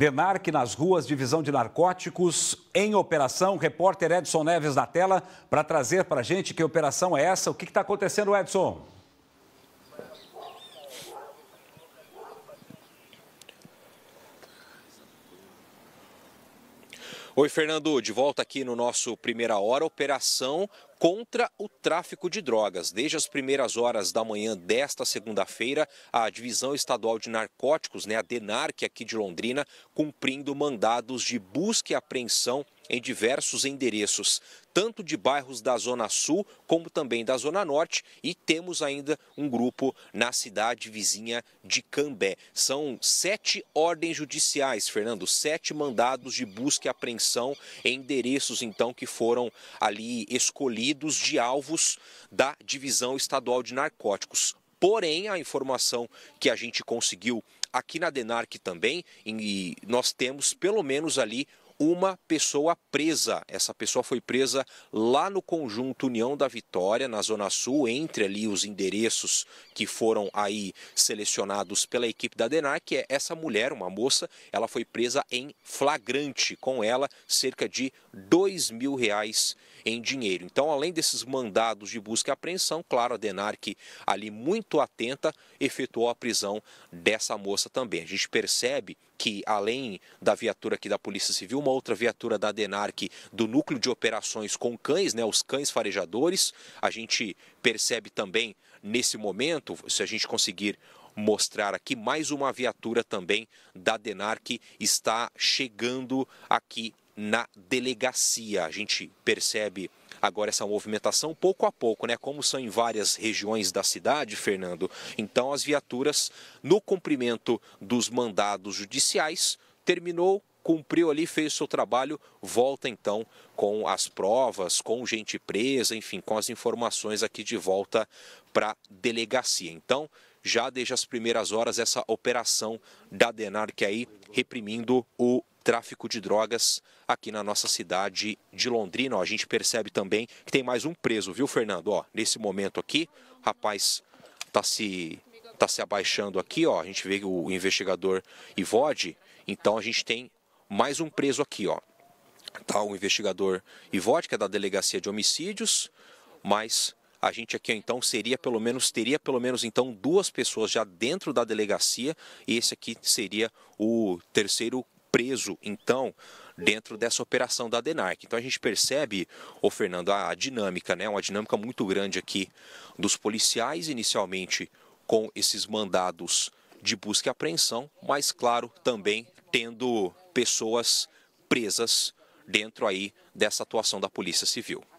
DENARC nas ruas, divisão de narcóticos, em operação. Repórter Edson Neves na tela para trazer para a gente que operação é essa. O que está acontecendo, Edson? Oi, Fernando, de volta aqui no nosso Primeira Hora, operação contra o tráfico de drogas. Desde as primeiras horas da manhã desta segunda-feira, a Divisão Estadual de Narcóticos, né, a DENARC aqui de Londrina, cumprindo mandados de busca e apreensão em diversos endereços, tanto de bairros da Zona Sul como também da Zona Norte, e temos ainda um grupo na cidade vizinha de Cambé. São sete ordens judiciais, Fernando, sete mandados de busca e apreensão em endereços, então, que foram ali escolhidos de alvos da Divisão Estadual de Narcóticos. Porém, a informação que a gente conseguiu aqui na DENARC também, e nós temos pelo menos ali uma pessoa presa. Essa pessoa foi presa lá no conjunto União da Vitória, na Zona Sul, entre ali os endereços que foram aí selecionados pela equipe da que É essa mulher, uma moça, ela foi presa em flagrante. Com ela, cerca de dois mil reais em dinheiro. Então, além desses mandados de busca e apreensão, claro, a DENARC ali muito atenta efetuou a prisão dessa moça também. A gente percebe que além da viatura aqui da Polícia Civil, uma outra viatura da DENARC do núcleo de operações com cães, né, os cães farejadores, a gente percebe também nesse momento, se a gente conseguir mostrar aqui mais uma viatura também da Denarc está chegando aqui na delegacia. A gente percebe agora essa movimentação pouco a pouco, né? Como são em várias regiões da cidade, Fernando. Então, as viaturas, no cumprimento dos mandados judiciais, terminou, cumpriu ali, fez seu trabalho, volta então com as provas, com gente presa, enfim, com as informações aqui de volta para delegacia. Então, já desde as primeiras horas, essa operação da DENARC aí reprimindo o tráfico de drogas aqui na nossa cidade de Londrina. Ó, a gente percebe também que tem mais um preso, viu, Fernando? Ó, nesse momento aqui, o rapaz está se, tá se abaixando aqui. Ó, a gente vê o investigador Ivode. Então a gente tem mais um preso aqui. Ó. Tá o investigador Ivode, que é da Delegacia de Homicídios, mas a gente aqui então seria pelo menos teria pelo menos então duas pessoas já dentro da delegacia e esse aqui seria o terceiro preso, então, dentro dessa operação da DENARC. Então a gente percebe, o Fernando, a dinâmica, né? Uma dinâmica muito grande aqui dos policiais, inicialmente com esses mandados de busca e apreensão, mas claro, também tendo pessoas presas dentro aí dessa atuação da Polícia Civil.